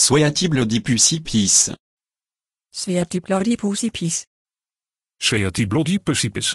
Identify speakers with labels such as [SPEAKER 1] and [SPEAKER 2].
[SPEAKER 1] Sveatiblodi pusipis.
[SPEAKER 2] di pusipis.
[SPEAKER 1] Sveatiblodi pusipis.